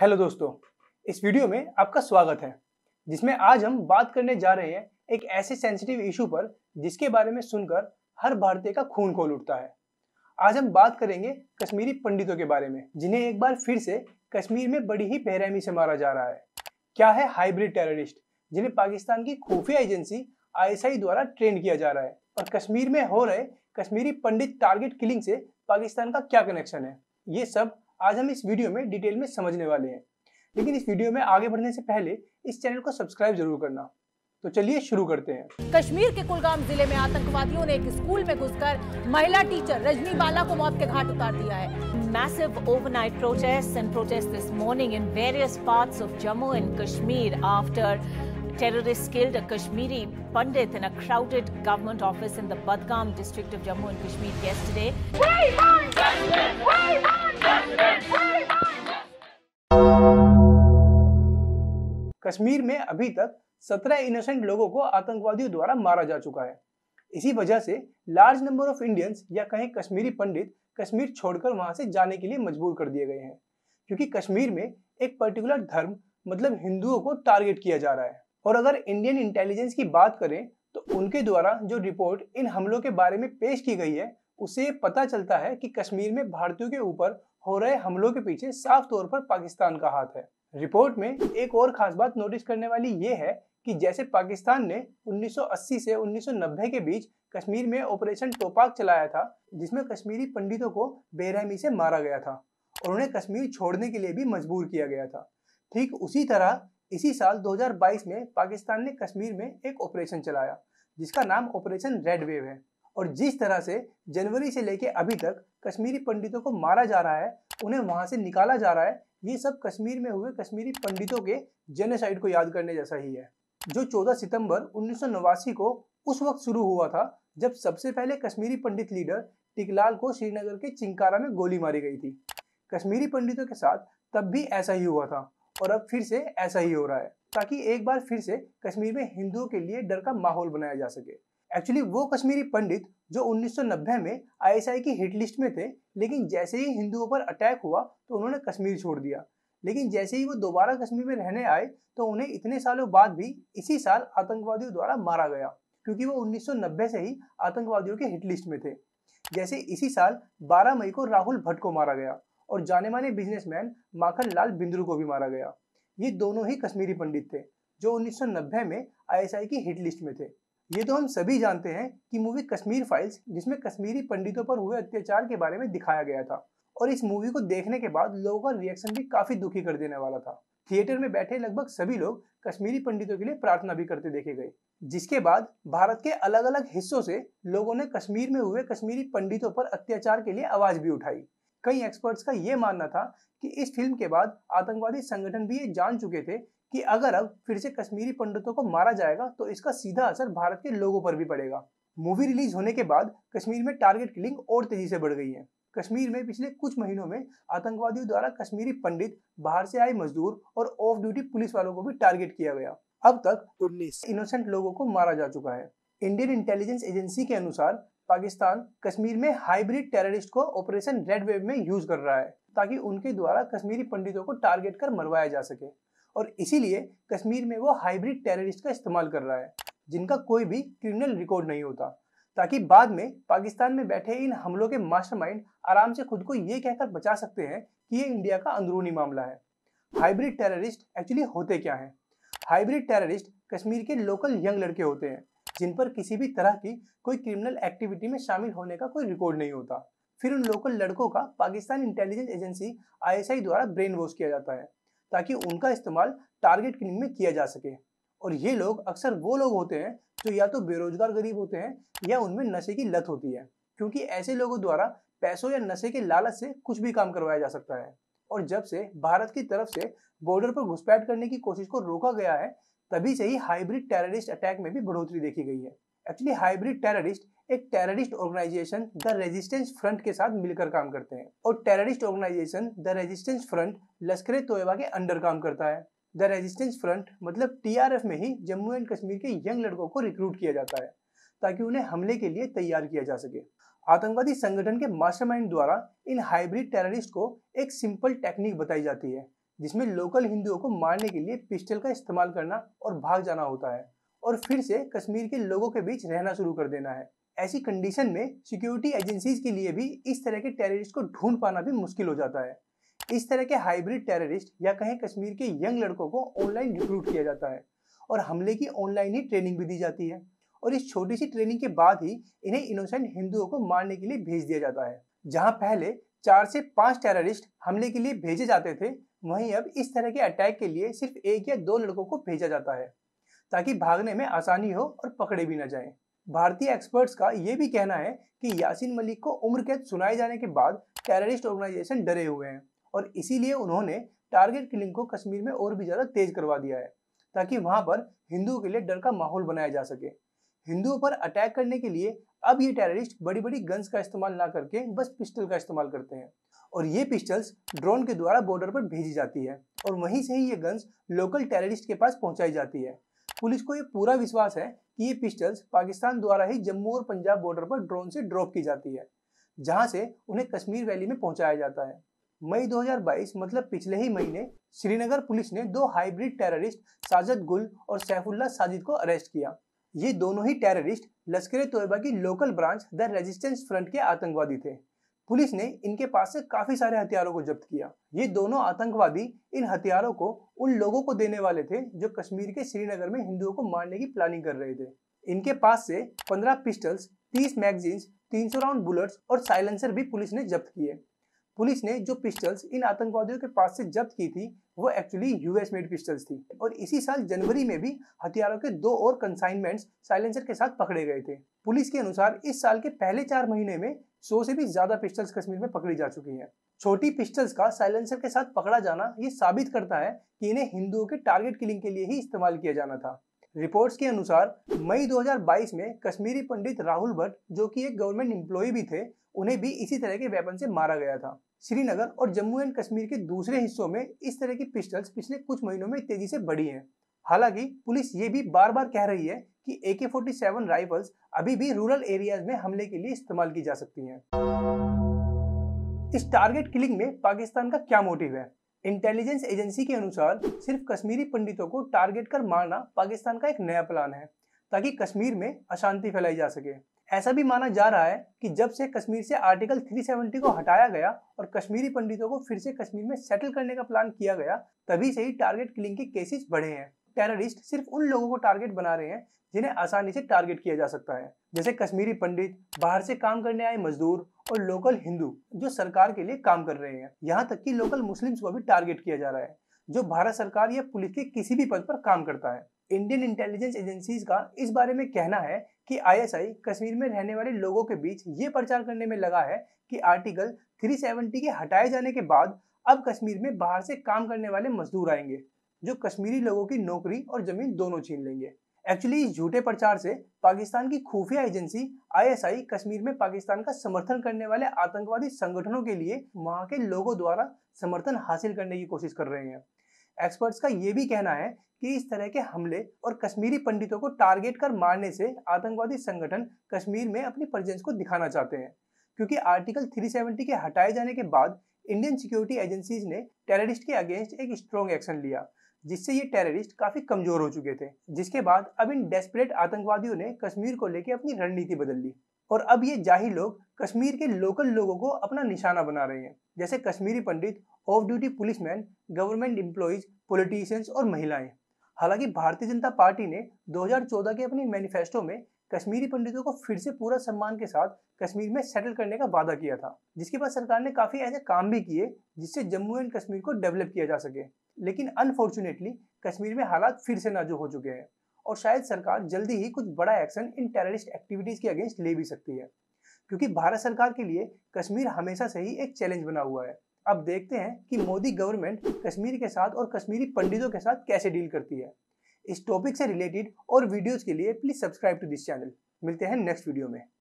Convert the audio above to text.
Hello दोस्तों इस video में आपका स्वागत है जिसमें आज हम बात करने जा रहे हैं एक ऐसे सेंसिटिव इशू पर जिसके बारे में सुनकर हर भारतीय का खून खोल उठता है आज हम बात करेंगे कश्मीरी पंडितों के बारे में जिन्हें एक बार फिर से कश्मीर में बड़ी ही बेरहमी से मारा जा रहा है क्या है हाइब्रिड टेररिस्ट जिन्हें पाकिस्तान की खुफिया एजेंसी आईएसआई द्वारा ट्रेन किया जा रहा है और कश्मीर में हो रहे कश्मीरी पंडित टारगेट किलिंग से पाकिस्तान का क्या कनेक्शन है ये सब आज हम इस वीडियो में डिटेल में समझने वाले हैं लेकिन इस वीडियो में आगे बढ़ने से पहले इस चैनल को सब्सक्राइब जरूर करना तो चलिए शुरू करते हैं कश्मीर के कुलगाम जिले में आतंकवादियों ने एक स्कूल में घुसकर महिला टीचर रजनी बाला को मौत के घाट उतार दिया है massive overnight protest and protest this morning in various parts of Jammu and Kashmir after terrorist killed a Kashmiri Pandit in a crowded government office in the Budgam district of Jammu and Kashmir yesterday Kashmir में अभी तक 17 इनोसेंट लोगों को आतंकवादियों द्वारा मारा जा चुका है इसी वजह से लार्ज नंबर ऑफ इंडियंस या कहें कश्मीरी पंडित कश्मीर छोड़कर वहां से जाने के लिए मजबूर कर दिए गए हैं क्योंकि कश्मीर में एक पर्टिकुलर धर्म मतलब हिंदुओं को टारगेट किया जा रहा है और अगर इंडियन इंटेलिजेंस की बात करें तो उनके द्वारा जो रिपोर्ट इन हमलों के बारे में पेश की गई है उसे पता चलता है कि कश्मीर में भारतीयों के ऊपर हो रहे हमलों के पीछे साफ तौर पर पाकिस्तान का हाथ है रिपोर्ट में एक और खास बात नोटिस करने वाली ये है कि जैसे पाकिस्तान ने 1980 से 1990 के बीच कश्मीर में ऑपरेशन टोपाक चलाया था जिसमें कश्मीरी पंडितों को बेरहमी से मारा गया था और उन्हें कश्मीर छोड़ने के लिए भी मजबूर किया गया था ठीक उसी तरह इसी साल 2022 में पाकिस्तान ने कश्मीर में एक ऑपरेशन चलाया जिसका नाम ऑपरेशन रेड वेव है और जिस तरह से जनवरी से लेकर अभी तक कश्मीरी पंडितों को मारा जा रहा है उन्हें वहाँ से निकाला जा रहा है ये सब कश्मीर में हुए कश्मीरी पंडितों के जेनेसाइड को याद करने जैसा ही है जो 14 सितंबर उन्नीस को उस वक्त शुरू हुआ था जब सबसे पहले कश्मीरी पंडित लीडर टिकलाल को श्रीनगर के चिंकारा में गोली मारी गई थी कश्मीरी पंडितों के साथ तब भी ऐसा ही हुआ था और अब फिर से ऐसा ही हो रहा है ताकि एक बार फिर से कश्मीर में हिंदुओं के लिए डर का माहौल बनाया जा सके एक्चुअली वो कश्मीरी पंडित जो 1990 में आईएसआई की हिट लिस्ट में थे लेकिन जैसे ही हिंदुओं पर अटैक हुआ तो उन्होंने कश्मीर छोड़ दिया लेकिन जैसे ही वो दोबारा कश्मीर में रहने आए तो उन्हें इतने सालों बाद भी इसी साल आतंकवादियों द्वारा मारा गया क्योंकि वो 1990 से ही आतंकवादियों के हिट लिस्ट में थे जैसे इसी साल 12 मई को राहुल भट्ट को मारा गया और जाने माने बिजनेसमैन माखन लाल बिंद्रू को भी मारा गया ये दोनों ही कश्मीरी पंडित थे जो 1990 में आईएसआई की हिट लिस्ट में थे ये तो हम सभी जानते हैं कि मूवी कश्मीर फाइल्स जिसमें कश्मीरी पंडितों पर हुए अत्याचार के बारे में दिखाया गया था और इस मूवी को देखने के बाद लोगों का रिएक्शन भी काफी दुखी कर देने वाला था थिएटर में बैठे लगभग सभी लोग कश्मीरी पंडितों के लिए प्रार्थना भी करते देखे गए जिसके बाद भारत के अलग अलग हिस्सों से लोगों ने कश्मीर में हुए कश्मीरी पंडितों पर अत्याचार के लिए आवाज भी उठाई कई एक्सपर्ट्स का ये मानना था कि इस फिल्म के बाद आतंकवादी संगठन भी ये जान चुके थे कि अगर अब फिर से कश्मीरी पंडितों को मारा जाएगा तो इसका सीधा असर भारत के लोगों पर भी पड़ेगा मूवी रिलीज होने के बाद कश्मीर में टारगेट किलिंग और तेजी से बढ़ गई है कश्मीर में पिछले कुछ महीनों में आतंकवादियों द्वारा कश्मीरी पंडित बाहर से आए मजदूर और ऑफ ड्यूटी पुलिस वालों को भी टारगेट किया गया अब तक उन्नीस इनोसेंट लोगों को मारा जा चुका है इंडियन इंटेलिजेंस एजेंसी के अनुसार पाकिस्तान कश्मीर में हाइब्रिड टेररिस्ट को ऑपरेशन रेड वेव में यूज कर रहा है ताकि उनके द्वारा कश्मीरी पंडितों को टारगेट कर मरवाया जा सके और इसीलिए कश्मीर में वो हाइब्रिड टेररिस्ट का इस्तेमाल कर रहा है जिनका कोई भी क्रिमिनल रिकॉर्ड नहीं होता ताकि बाद में पाकिस्तान में बैठे इन हमलों के मास्टरमाइंड आराम से खुद को ये कहकर बचा सकते हैं कि ये इंडिया का अंदरूनी मामला है हाइब्रिड टेररिस्ट एक्चुअली होते क्या हैं हाइब्रिड टेररिस्ट कश्मीर के लोकल यंग लड़के होते हैं जिन पर किसी भी तरह की कोई क्रिमिनल एक्टिविटी में शामिल होने का कोई रिकॉर्ड नहीं होता फिर उन लोकल लड़कों का पाकिस्तान इंटेलिजेंस एजेंसी आईएसआई द्वारा ब्रेन वॉश किया जाता है ताकि उनका इस्तेमाल टारगेट किलिंग में किया जा सके और ये लोग अक्सर वो लोग होते हैं जो या तो बेरोजगार गरीब होते हैं या उनमें नशे की लत होती है क्योंकि ऐसे लोगों द्वारा पैसों या नशे के लालच से कुछ भी काम करवाया जा सकता है और जब से भारत की तरफ से बॉर्डर पर घुसपैठ करने की कोशिश को रोका गया है तभी से ही हाइब्रिड टेररिस्ट अटैक में भी बढ़ोतरी देखी गई है एक्चुअली हाइब्रिड टेररिस्ट एक terrorist organisation the resistance front के साथ मिलकर काम करते हैं और terrorist organisation the resistance front Lashkar Toiba के अंडर काम करता है द रेजिस्टेंस फ्रंट मतलब टीआरएफ में ही जम्मू एंड कश्मीर के यंग लड़कों को रिक्रूट किया जाता है ताकि उन्हें हमले के लिए तैयार किया जा सके आतंकवादी संगठन के मास्टरमाइंड द्वारा इन हाइब्रिड टेररिस्ट को एक सिंपल टेक्निक बताई जाती है जिसमें लोकल हिंदुओं को मारने के लिए पिस्टल का इस्तेमाल करना और भाग जाना होता है और फिर से कश्मीर के लोगों के बीच रहना शुरू कर देना है ऐसी कंडीशन में सिक्योरिटी एजेंसीज के लिए भी इस तरह के टेररिस्ट को ढूंढ पाना भी मुश्किल हो जाता है इस तरह के हाइब्रिड टेररिस्ट या कहें कश्मीर के यंग लड़कों को ऑनलाइन रिक्रूट किया जाता है और हमले की ऑनलाइन ही ट्रेनिंग भी दी जाती है और इस छोटी सी ट्रेनिंग के बाद ही इन्हें इनोसेंट हिंदुओं को मारने के लिए भेज दिया जाता है जहां पहले चार से पांच टेररिस्ट हमले के लिए भेजे जाते थे वहीं अब इस तरह के अटैक के लिए सिर्फ एक या दो लड़कों को भेजा जाता है ताकि भागने में आसानी हो और पकड़े भी ना जाएं। भारतीय एक्सपर्ट्स का ये भी कहना है कि यासीन मलिक को उम्र कैद सुनाए जाने के बाद टेररिस्ट ऑर्गेनाइजेशन डरे हुए हैं और इसीलिए उन्होंने टारगेट किलिंग को कश्मीर में और भी ज़्यादा तेज करवा दिया है ताकि वहाँ पर हिंदुओं के लिए डर का माहौल बनाया जा सके हिंदुओं पर अटैक करने के लिए अब ये टेररिस्ट बड़ी बड़ी गन्स का इस्तेमाल ना करके बस पिस्टल का इस्तेमाल करते हैं और ये पिस्टल्स ड्रोन के द्वारा बॉर्डर पर भेजी जाती है और वहीं से ही ये गन्स लोकल टेररिस्ट के पास पहुंचाई जाती है पुलिस को ये पूरा विश्वास है ये पिस्टल्स पाकिस्तान द्वारा ही जम्मू और पंजाब बॉर्डर पर ड्रोन से ड्रॉप की जाती है जहां से उन्हें कश्मीर वैली में पहुंचाया जाता है मई 2022 मतलब पिछले ही महीने श्रीनगर पुलिस ने दो हाइब्रिड टेररिस्ट साजद गुल और सैफुल्ला साजिद को अरेस्ट किया ये दोनों ही टेररिस्ट लश्कर तोयबा की local branch the resistance front के आतंकवादी थे पुलिस ने इनके पास से काफी सारे हथियारों को जब्त किया ये दोनों आतंकवादी इन हथियारों को उन लोगों को देने वाले थे जो कश्मीर के श्रीनगर में हिंदुओं को मारने की प्लानिंग कर रहे थे इनके पास से 15 पिस्टल्स 30 मैगजीन्स 300 राउंड बुलेट्स और साइलेंसर भी पुलिस ने जब्त किए पुलिस ने जो पिस्टल्स इन आतंकवादियों के पास से जब्त की थी वो एक्चुअली यूएस मेड पिस्टल्स थी और इसी साल जनवरी में भी हथियारों के दो और कंसाइनमेंट्स साइलेंसर के साथ पकड़े गए थे पुलिस के अनुसार इस साल के पहले चार महीने में सौ से भी ज्यादा पिस्टल्स कश्मीर में पकड़ी जा चुकी हैं छोटी पिस्टल्स का साइलेंसर के साथ पकड़ा जाना ये साबित करता है कि इन्हें हिंदुओं के टारगेट किलिंग के लिए ही इस्तेमाल किया जाना था रिपोर्ट्स के अनुसार मई 2022 में कश्मीरी पंडित राहुल भट्ट जो कि एक गवर्नमेंट एम्प्लॉय भी थे उन्हें भी इसी तरह के वेपन से मारा गया था श्रीनगर और जम्मू एंड कश्मीर के दूसरे हिस्सों में इस तरह की पिस्टल्स पिछले कुछ महीनों में तेजी से बढ़ी हैं हालांकि पुलिस ये भी बार बार कह रही है कि ए के फोर्टी सेवन राइफल्स अभी भी रूरल एरियाज में हमले के लिए इस्तेमाल की जा सकती हैं। इस टारगेट किलिंग में पाकिस्तान का क्या मोटिव है इंटेलिजेंस एजेंसी के अनुसार सिर्फ कश्मीरी पंडितों को टारगेट कर मारना पाकिस्तान का एक नया प्लान है ताकि कश्मीर में अशांति फैलाई जा सके ऐसा भी माना जा रहा है कि जब से कश्मीर से आर्टिकल 370 को हटाया गया और कश्मीरी पंडितों को फिर से कश्मीर में सेटल करने का प्लान किया गया तभी से ही टारगेट किलिंग के केसेस बढ़े हैं टेररिस्ट सिर्फ उन लोगों को टारगेट बना रहे हैं जिन्हें आसानी से टारगेट किया जा सकता है जैसे कश्मीरी पंडित बाहर से काम करने आए मजदूर और लोकल हिंदू जो सरकार के लिए काम कर रहे हैं यहाँ तक कि लोकल मुस्लिम्स को भी टारगेट किया जा रहा है जो भारत सरकार या पुलिस के किसी भी पद पर काम करता है इंडियन इंटेलिजेंस एजेंसीज का इस बारे में कहना है कि आईएसआई कश्मीर में रहने वाले लोगों के बीच ये प्रचार करने में लगा है कि आर्टिकल 370 के हटाए जाने के बाद अब कश्मीर में बाहर से काम करने वाले मजदूर आएंगे जो कश्मीरी लोगों की नौकरी और जमीन दोनों छीन लेंगे एक्चुअली इस झूठे प्रचार से पाकिस्तान की खुफिया एजेंसी आईएसआई कश्मीर में पाकिस्तान का समर्थन करने वाले आतंकवादी संगठनों के लिए वहां के लोगों द्वारा समर्थन हासिल करने की कोशिश कर रहे हैं एक्सपर्ट्स का ये भी कहना है कि इस तरह के हमले और कश्मीरी पंडितों को टारगेट कर मारने से आतंकवादी संगठन कश्मीर में अपनी प्रेजेंस को दिखाना चाहते हैं क्योंकि आर्टिकल 370 के हटाए जाने के बाद इंडियन सिक्योरिटी एजेंसीज ने टेररिस्ट के अगेंस्ट एक स्ट्रॉन्ग एक्शन लिया जिससे ये टेररिस्ट काफी कमजोर हो चुके थे जिसके बाद अब इन डेस्परेट आतंकवादियों ने कश्मीर को लेकर अपनी रणनीति बदल ली और अब ये जाहिर लोग कश्मीर के लोकल लोगों को अपना निशाना बना रहे हैं जैसे Kashmiri Pandit off duty policeman government employees politicians और महिलाएं हालांकि भारतीय जनता पार्टी ने 2014 के अपने मैनिफेस्टो में कश्मीरी पंडितों को फिर से पूरा सम्मान के साथ कश्मीर में सेटल करने का वादा किया था जिसके बाद सरकार ने काफी ऐसे काम भी किए जिससे जम्मू एंड कश्मीर को डेवलप किया जा सके लेकिन अनफॉर्चुनेटली कश्मीर में हालात फिर से नाजुक हो चुके हैं और शायद सरकार जल्दी ही कुछ बड़ा एक्शन इन टेररिस्ट एक्टिविटीज़ के अगेंस्ट ले भी सकती है क्योंकि भारत सरकार के लिए कश्मीर हमेशा से ही एक चैलेंज बना हुआ है अब देखते हैं कि मोदी गवर्नमेंट कश्मीर के साथ और कश्मीरी पंडितों के साथ कैसे डील करती है इस टॉपिक से रिलेटेड और वीडियोस के लिए please subscribe to this channel मिलते हैं नेक्स्ट वीडियो में